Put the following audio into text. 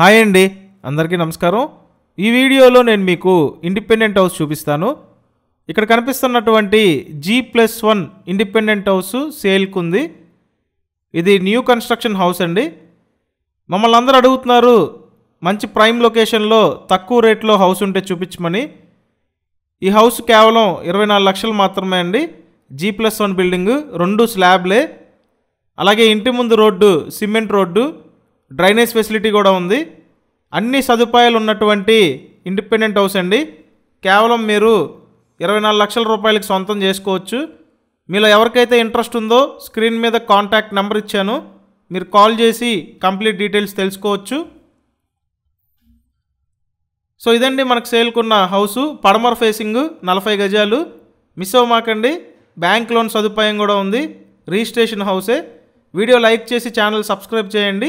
hi అండి అందరికీ నమస్కారం ఈ వీడియోలో నేను మీకు ఇండిపెండెంట్ హౌస్ చూపిస్తాను ఇక్కడ కనిపిస్తున్నటువంటి G plus one independent house సేల్కు ఉంది ఇది న్యూ కన్స్ట్రక్షన్ హౌస్ అండి మమ్మల్ని అందరూ అడుగుతున్నారు మంచి ప్రైమ్ లొకేషన్లో తక్కువ రేట్లో హౌస్ ఉంటే చూపించమని ఈ హౌస్ కేవలం ఇరవై నాలుగు లక్షలు మాత్రమే అండి జీ ప్లస్ వన్ బిల్డింగ్ రెండు స్లాబ్లే అలాగే ఇంటి ముందు road cement road drainage facility కూడా ఉంది అన్ని సదుపాయాలు ఉన్నటువంటి ఇండిపెండెంట్ హౌస్ అండి కేవలం మీరు ఇరవై నాలుగు లక్షల రూపాయలకి సొంతం చేసుకోవచ్చు మీలో ఎవరికైతే ఇంట్రెస్ట్ ఉందో స్క్రీన్ మీద కాంటాక్ట్ నెంబర్ ఇచ్చాను మీరు కాల్ చేసి కంప్లీట్ డీటెయిల్స్ తెలుసుకోవచ్చు సో ఇదండి మనకు సేల్కున్న హౌసు పడమర్ ఫేసింగ్ నలభై గజాలు మిస్ అవ్వమాకండి బ్యాంక్ లోన్ సదుపాయం కూడా ఉంది రిజిస్ట్రేషన్ హౌసే వీడియో లైక్ చేసి ఛానల్ సబ్స్క్రైబ్ చేయండి